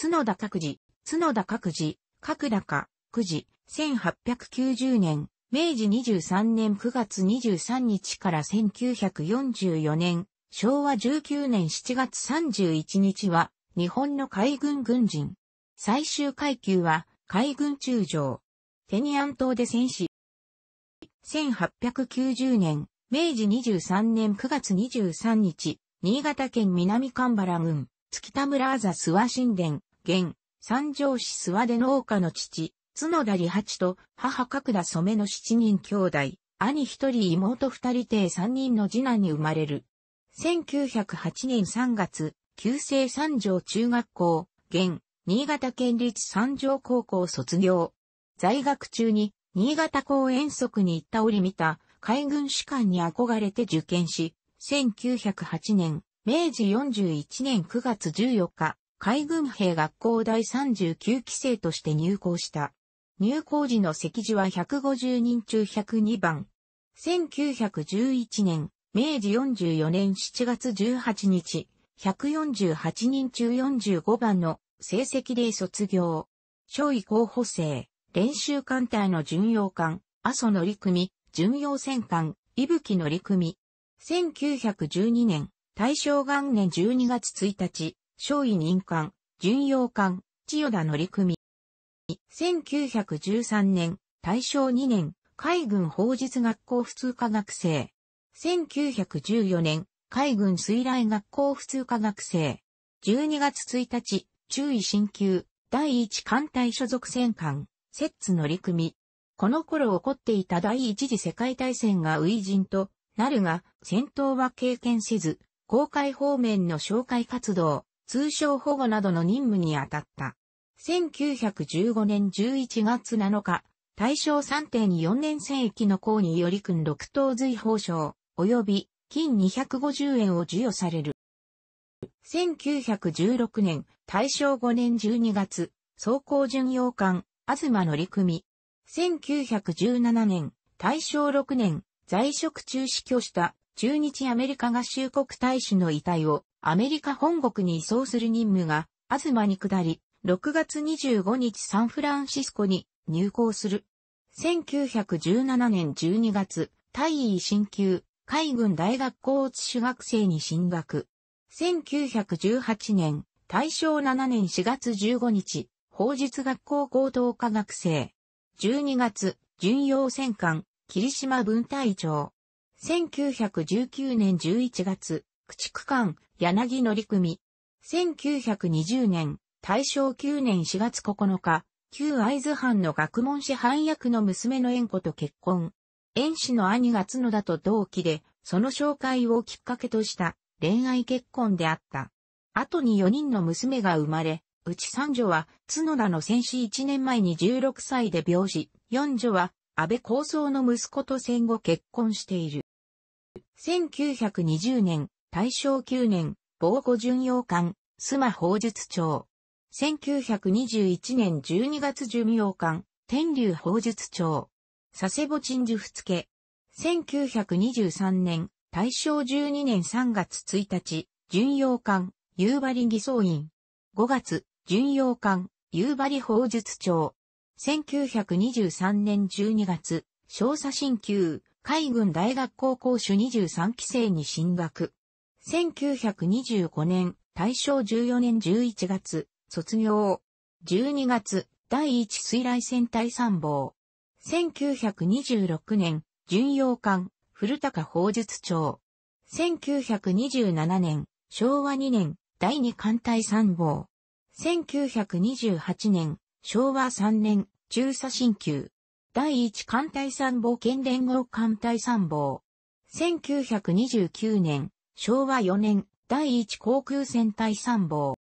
角田各司、角田角司、角高、久慈、1890年、明治23年9月23日から1944年、昭和19年7月31日は、日本の海軍軍人。最終階級は、海軍中将。テニアン島で戦死。1890年、明治23年9月23日、新潟県南神原郡、月田村あざ諏訪神殿、現、三条市諏訪で農家の父、角田利八と母角田染の七人兄弟、兄一人妹二人定三人の次男に生まれる。1908年3月、旧制三条中学校、現、新潟県立三条高校卒業。在学中に、新潟港遠足に行った折見た、海軍士官に憧れて受験し、1908年、明治41年9月14日、海軍兵学校第39期生として入校した。入校時の席次は150人中102番。1911年、明治44年7月18日、148人中45番の成績で卒業。少尉候補生、練習艦隊の巡洋艦、阿蘇乗組、巡洋戦艦、伊吹乗組。1912年、大正元年12月1日、少尉任官、巡洋艦、千代田乗組。1913年、大正2年、海軍法術学校普通科学生。1914年、海軍水雷学校普通科学生。12月1日、注意進級、第1艦隊所属戦艦、摂津乗組。この頃起こっていた第一次世界大戦が初陣となるが、戦闘は経験せず、公開方面の紹介活動、通称保護などの任務に当たった。1915年11月7日、大正3定に4年生役の項により君6等随報賞、及び金250円を授与される。1916年、大正5年12月、装甲巡洋艦、ま乗組。1917年、大正6年、在職中死去した駐日アメリカ合衆国大使の遺体をアメリカ本国に移送する任務が、東に下り、6月25日サンフランシスコに入港する。1917年12月、大尉新級、海軍大学校主学生に進学。1918年、大正7年4月15日、法術学校高等科学生。12月、巡洋戦艦、霧島分隊長。1919年11月、駆逐艦、柳乗組。1920年、大正9年4月9日、旧会津藩の学問師範役の娘の縁子と結婚。縁子の兄が角田と同期で、その紹介をきっかけとした恋愛結婚であった。後に4人の娘が生まれ、うち三女は角田の戦死1年前に16歳で病死、四女は安倍高僧の息子と戦後結婚している。1920年、大正9年、防護巡洋艦、須磨法術庁。1921年12月巡洋艦、天竜法術庁。佐世保鎮守府付。1923年、大正12年3月1日、巡洋艦、夕張偽装院。5月、巡洋艦、夕張法術庁。1923年12月、少佐新旧、海軍大学校講師23期生に進学。1925年、大正14年11月、卒業。12月、第一水雷戦隊参謀。1926年、巡洋艦、古高法術長。1927年、昭和2年、第二艦隊参謀。1928年、昭和3年、中佐進級。第一艦隊参謀県連合艦隊参謀。1929年、昭和4年、第一航空戦隊参謀。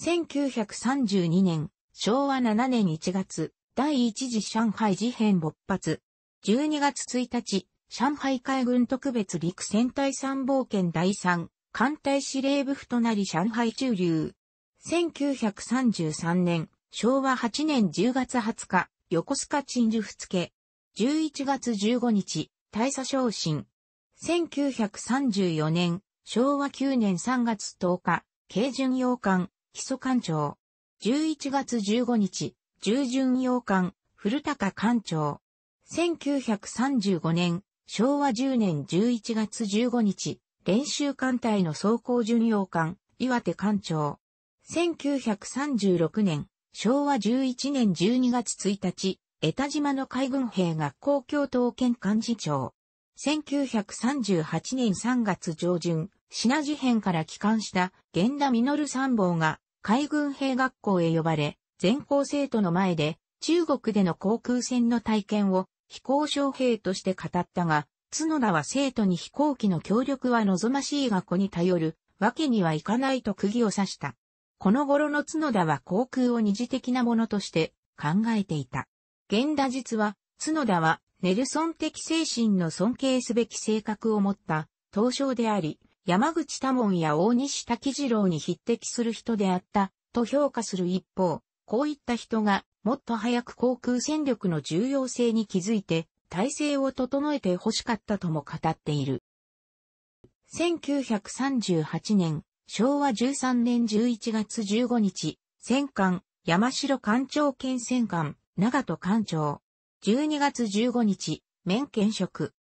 1932年、昭和7年1月、第一次上海事変勃発。12月1日、上海海軍特別陸戦隊参謀兼第3、艦隊司令部府となり上海駐留。1933年、昭和8年10月20日、横須賀鎮守府付。11月15日、大佐昇進。1934年、昭和9年3月10日、軽巡洋艦、基礎艦長。11月15日、従巡洋艦、古高艦長。1935年、昭和10年11月15日、練習艦隊の装甲巡洋艦、岩手艦長。1936年、昭和11年12月1日、江田島の海軍兵学校教頭兼幹事長。1938年3月上旬、品事変から帰還した源田実参謀が海軍兵学校へ呼ばれ、全校生徒の前で中国での航空戦の体験を飛行将兵として語ったが、角田は生徒に飛行機の協力は望ましいが子に頼るわけにはいかないと釘を刺した。この頃の角田は航空を二次的なものとして考えていた。現打実は、角田はネルソン的精神の尊敬すべき性格を持った東証であり、山口多門や大西滝次郎に匹敵する人であったと評価する一方、こういった人がもっと早く航空戦力の重要性に気づいて体制を整えて欲しかったとも語っている。1938年、昭和13年11月15日、戦艦、山城艦長兼戦艦、長戸艦長。12月15日、免検職。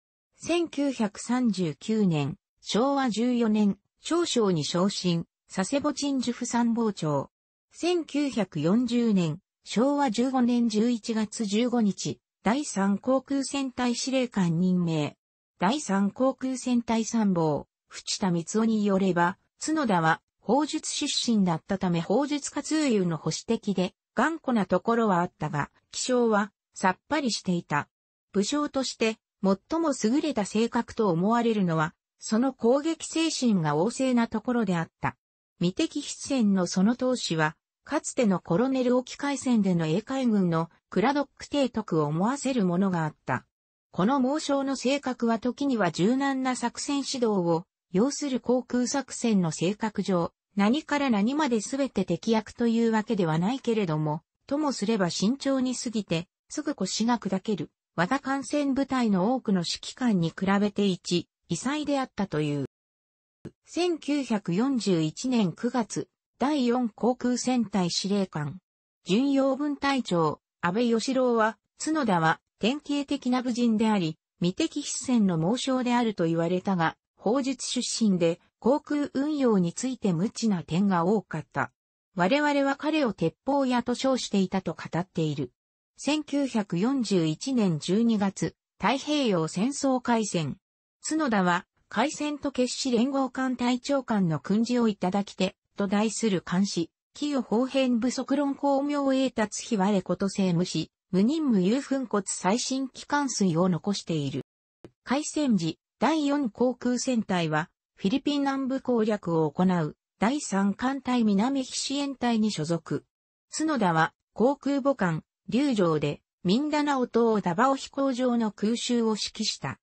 1939年、昭和14年、少将に昇進、佐世保鎮守府参謀長。1940年、昭和15年11月15日、第三航空戦隊司令官任命。第三航空戦隊参謀、淵田光雄によれば、角田は法術出身だったため法術家通友の保守的で頑固なところはあったが、気性はさっぱりしていた。武将として最も優れた性格と思われるのは、その攻撃精神が旺盛なところであった。未的必戦のその当主は、かつてのコロネル沖海戦での英海軍のクラドック提督を思わせるものがあった。この猛将の性格は時には柔軟な作戦指導を要する航空作戦の性格上、何から何まで全て敵役というわけではないけれども、ともすれば慎重に過ぎて、すぐ腰が砕ける、和田艦船部隊の多くの指揮官に比べて一、異彩であったという。1941年9月、第4航空戦隊司令官、巡洋分隊長、安倍義郎は、角田は典型的な武人であり、未敵必戦の猛将であると言われたが、法術出身で、航空運用について無知な点が多かった。我々は彼を鉄砲屋と称していたと語っている。1941年12月、太平洋戦争開戦。角田は、開戦と決死連合艦隊長官の訓示をいただきて、と題する監視、企業方変不足論公明栄達非我こと政務士、無任務有粉骨最新機関水を残している。開戦時、第4航空戦隊は、フィリピン南部攻略を行う、第3艦隊南非支援隊に所属。角田は、航空母艦、流城で、ミンダナオ島ダバオ飛行場の空襲を指揮した。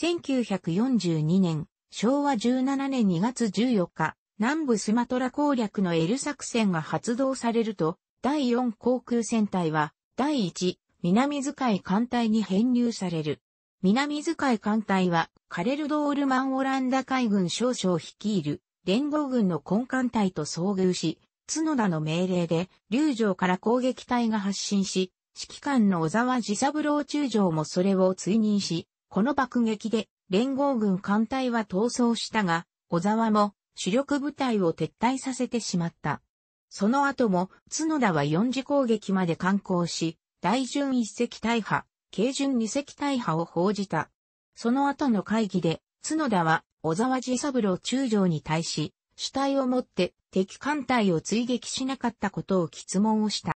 1942年、昭和17年2月14日、南部スマトラ攻略の L 作戦が発動されると、第4航空戦隊は、第1、南遣い艦隊に編入される。南遣い艦隊は、カレル・ドールマンオランダ海軍少将率いる連合軍の根幹隊と遭遇し、角田の命令で、竜城から攻撃隊が発進し、指揮官の小沢治三郎中将もそれを追認し、この爆撃で連合軍艦隊は逃走したが、小沢も主力部隊を撤退させてしまった。その後も角田は四次攻撃まで観光し、大順一隻大破、軽順二隻大破を報じた。その後の会議で、角田は小沢寺三郎中将に対し、主体をもって敵艦隊を追撃しなかったことを質問をした。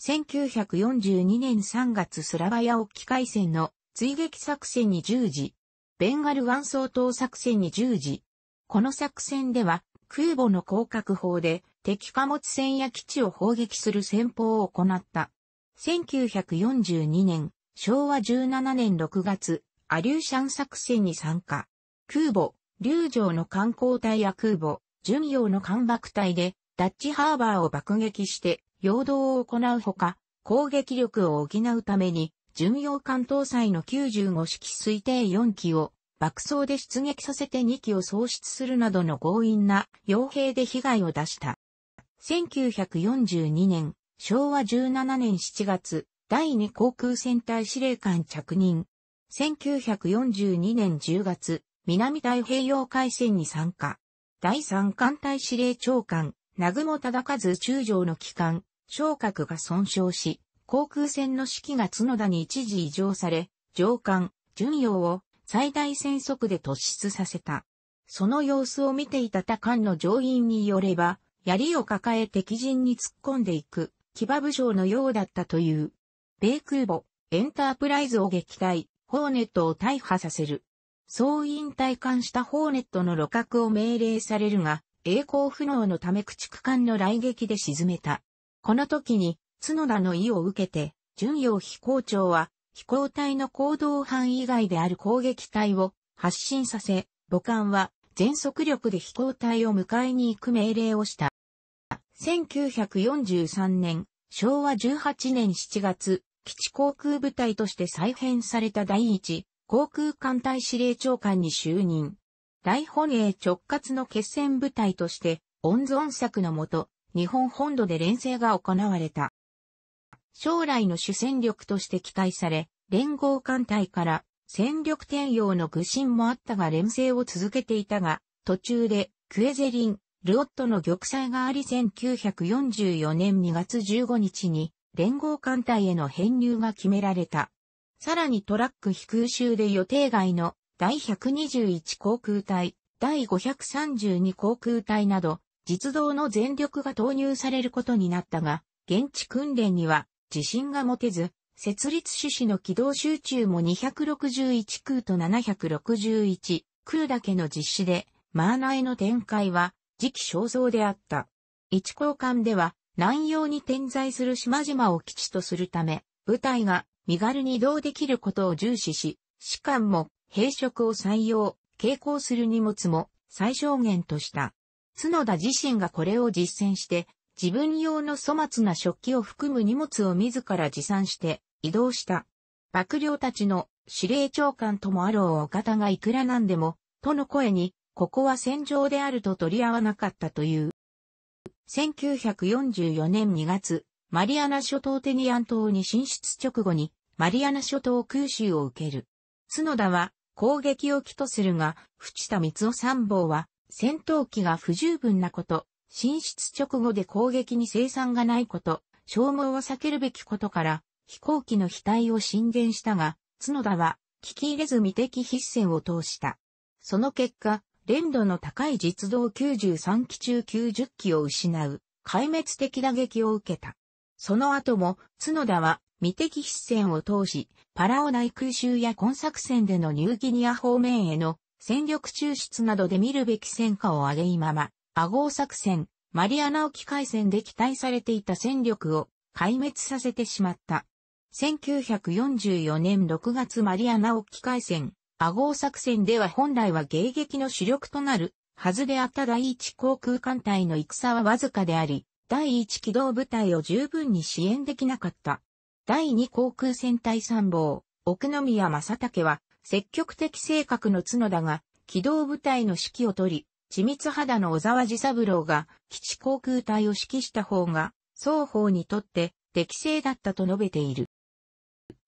1942年3月スラバヤ沖海戦の追撃作戦に従事、ベンガル湾総統作戦に従事。この作戦では空母の降格砲で敵貨物船や基地を砲撃する戦法を行った。1942年、昭和17年6月、アリューシャン作戦に参加。空母、竜城の観光隊や空母、巡洋の艦爆隊で、ダッチハーバーを爆撃して、陽動を行うほか、攻撃力を補うために、巡洋艦搭載の95式推定4機を、爆走で出撃させて2機を喪失するなどの強引な傭兵で被害を出した。1942年、昭和17年7月、第2航空戦隊司令官着任。1942年10月、南太平洋海戦に参加。第三艦隊司令長官、南雲忠和中将の機関、昇格が損傷し、航空戦の指揮が角田に一時移乗され、上官、巡洋を最大戦速で突出させた。その様子を見ていた他艦の乗員によれば、槍を抱え敵陣に突っ込んでいく、騎馬武将のようだったという。米空母、エンタープライズを撃退、ホーネットを大破させる。総員退艦したホーネットの路角を命令されるが、栄光不能のため駆逐艦の来撃で沈めた。この時に、角田の意を受けて、巡洋飛行長は、飛行隊の行動範囲外である攻撃隊を発進させ、母艦は全速力で飛行隊を迎えに行く命令をした。1943年、昭和18年7月、基地航空部隊として再編された第一航空艦隊司令長官に就任。大本営直轄の決戦部隊として、温存策のもと、日本本土で連戦が行われた。将来の主戦力として期待され、連合艦隊から戦力転用の愚心もあったが連戦を続けていたが、途中でクエゼリン、ルオットの玉砕があり1944年2月15日に連合艦隊への編入が決められた。さらにトラック飛空襲で予定外の第121航空隊、第532航空隊など、実動の全力が投入されることになったが、現地訓練には自信が持てず、設立趣旨の軌道集中も261空と761空だけの実施で、マーナへの展開は時期尚早であった。一交換では、南洋に点在する島々を基地とするため、部隊が身軽に移動できることを重視し、士官も兵職を採用、携行する荷物も最小限とした。角田自身がこれを実践して、自分用の粗末な食器を含む荷物を自ら持参して移動した。幕僚たちの司令長官ともあろうお方がいくらなんでも、との声に、ここは戦場であると取り合わなかったという。1944年2月、マリアナ諸島テニアン島に進出直後に、マリアナ諸島空襲を受ける。角田は攻撃を起とするが、淵田光夫参謀は、戦闘機が不十分なこと、進出直後で攻撃に生産がないこと、消耗を避けるべきことから、飛行機の飛体を進言したが、角田は、聞き入れず未敵必戦を通した。その結果、練度の高い実動93機中90機を失う、壊滅的打撃を受けた。その後も、角田は、未敵筆戦を通し、パラオ内空襲や今作戦でのニューギニア方面への戦力抽出などで見るべき戦果を挙げいまま、アゴー作戦、マリアナ沖海戦で期待されていた戦力を壊滅させてしまった。1944年6月マリアナ沖海戦、アゴー作戦では本来は迎撃の主力となるはずであった第一航空艦隊の戦はわずかであり、第一機動部隊を十分に支援できなかった。第二航空戦隊参謀、奥宮正武は、積極的性格の角だが、機動部隊の指揮を取り、緻密肌の小沢治三郎が、基地航空隊を指揮した方が、双方にとって適正だったと述べている。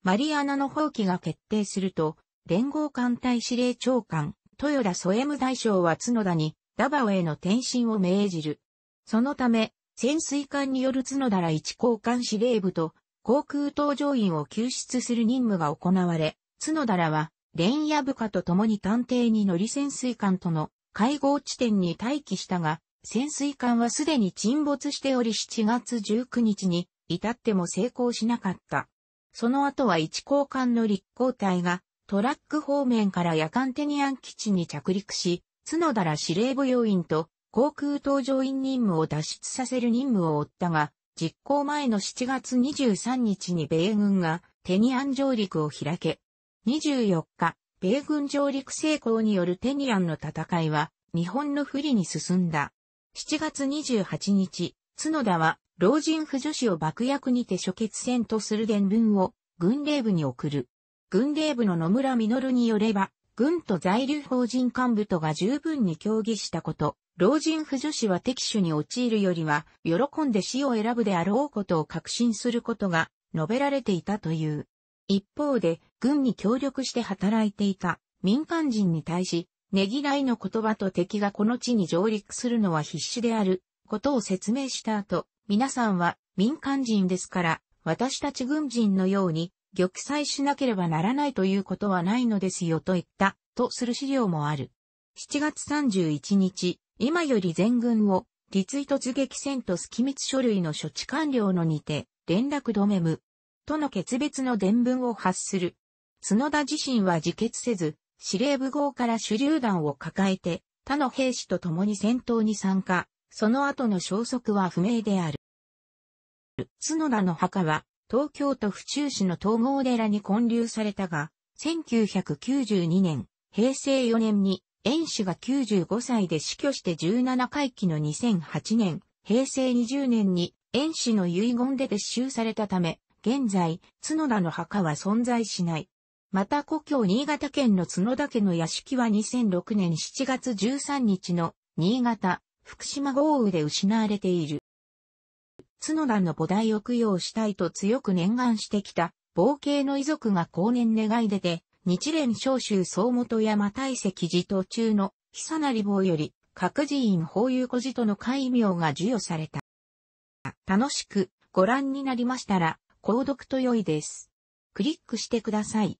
マリアナの放棄が決定すると、連合艦隊司令長官、豊田エ務大将は角田に、ダバオへの転身を命じる。そのため、潜水艦による角田ら一交換司令部と、航空搭乗員を救出する任務が行われ、角田らは、連夜部下と共に艦艇に乗り潜水艦との会合地点に待機したが、潜水艦はすでに沈没しており7月19日に至っても成功しなかった。その後は一交換の立航隊がトラック方面から夜間テニアン基地に着陸し、角田ら司令部要員と航空搭乗員任務を脱出させる任務を負ったが、実行前の7月23日に米軍がテニアン上陸を開け、24日、米軍上陸成功によるテニアンの戦いは日本の不利に進んだ。7月28日、角田は老人婦女子を爆薬にて処決戦とする伝文を軍令部に送る。軍令部の野村実によれば、軍と在留法人幹部とが十分に協議したこと、老人婦女子は敵手に陥るよりは、喜んで死を選ぶであろうことを確信することが述べられていたという。一方で、軍に協力して働いていた民間人に対し、ねぎらいの言葉と敵がこの地に上陸するのは必死であることを説明した後、皆さんは民間人ですから、私たち軍人のように玉砕しなければならないということはないのですよと言った、とする資料もある。7月31日、今より全軍を、立位突撃戦と隙密書類の処置完了のにて、連絡止めむ。との決別の伝文を発する。角田自身は自決せず、司令部号から手榴弾を抱えて、他の兵士と共に戦闘に参加、その後の消息は不明である。角田の墓は、東京都府中市の東郷寺に建立されたが、1992年、平成4年に、園氏が95歳で死去して17回帰の2008年、平成20年に、園氏の遺言で撤収されたため、現在、角田の墓は存在しない。また故郷新潟県の角田家の屋敷は2006年7月13日の新潟、福島豪雨で失われている。角田の菩提を供養したいと強く念願してきた、冒険の遺族が後年願い出て、日蓮召集総元山大石寺途中の久成坊より、各寺院法有古寺との改名が授与された。楽しくご覧になりましたら、購読と良いです。クリックしてください。